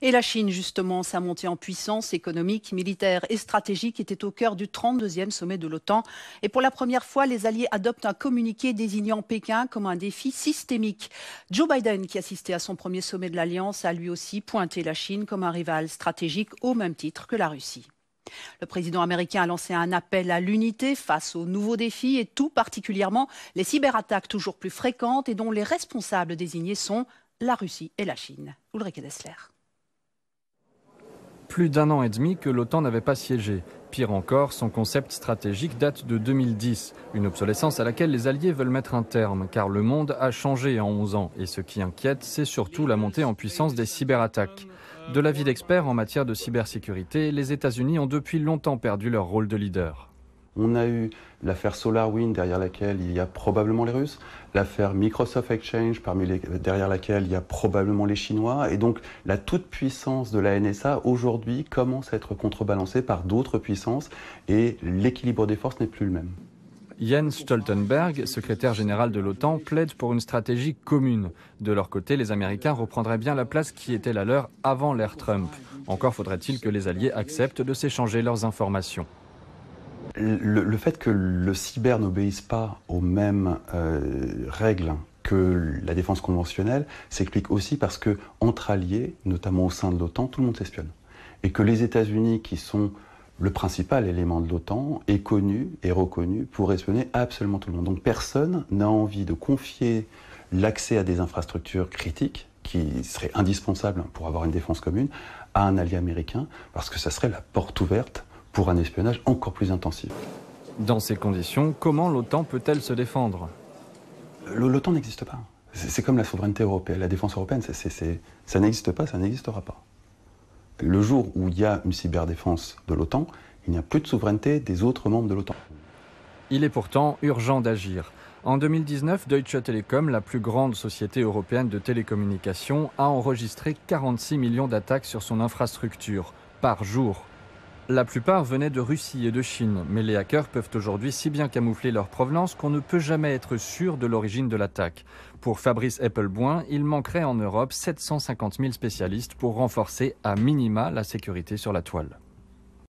Et la Chine, justement, sa montée en puissance économique, militaire et stratégique était au cœur du 32e sommet de l'OTAN. Et pour la première fois, les alliés adoptent un communiqué désignant Pékin comme un défi systémique. Joe Biden, qui assistait à son premier sommet de l'Alliance, a lui aussi pointé la Chine comme un rival stratégique au même titre que la Russie. Le président américain a lancé un appel à l'unité face aux nouveaux défis et tout particulièrement les cyberattaques toujours plus fréquentes et dont les responsables désignés sont la Russie et la Chine. Ulrike Dessler plus d'un an et demi que l'OTAN n'avait pas siégé. Pire encore, son concept stratégique date de 2010, une obsolescence à laquelle les Alliés veulent mettre un terme, car le monde a changé en 11 ans, et ce qui inquiète, c'est surtout la montée en puissance des cyberattaques. De l'avis d'experts en matière de cybersécurité, les États-Unis ont depuis longtemps perdu leur rôle de leader. On a eu l'affaire SolarWind derrière laquelle il y a probablement les Russes, l'affaire Microsoft Exchange derrière laquelle il y a probablement les Chinois. Et donc la toute-puissance de la NSA aujourd'hui commence à être contrebalancée par d'autres puissances et l'équilibre des forces n'est plus le même. Jens Stoltenberg, secrétaire général de l'OTAN, plaide pour une stratégie commune. De leur côté, les Américains reprendraient bien la place qui était la leur avant l'ère Trump. Encore faudrait-il que les Alliés acceptent de s'échanger leurs informations. Le, fait que le cyber n'obéisse pas aux mêmes euh, règles que la défense conventionnelle s'explique aussi parce que entre alliés, notamment au sein de l'OTAN, tout le monde s'espionne. Et que les États-Unis, qui sont le principal élément de l'OTAN, est connu et reconnu pour espionner absolument tout le monde. Donc personne n'a envie de confier l'accès à des infrastructures critiques qui seraient indispensables pour avoir une défense commune à un allié américain parce que ça serait la porte ouverte pour un espionnage encore plus intensif. Dans ces conditions, comment l'OTAN peut-elle se défendre L'OTAN n'existe pas. C'est comme la souveraineté européenne, la défense européenne, ça n'existe pas, ça n'existera pas. Le jour où il y a une cyberdéfense de l'OTAN, il n'y a plus de souveraineté des autres membres de l'OTAN. Il est pourtant urgent d'agir. En 2019, Deutsche Telekom, la plus grande société européenne de télécommunications, a enregistré 46 millions d'attaques sur son infrastructure par jour. La plupart venaient de Russie et de Chine, mais les hackers peuvent aujourd'hui si bien camoufler leur provenance qu'on ne peut jamais être sûr de l'origine de l'attaque. Pour Fabrice Appleboin, il manquerait en Europe 750 000 spécialistes pour renforcer à minima la sécurité sur la toile.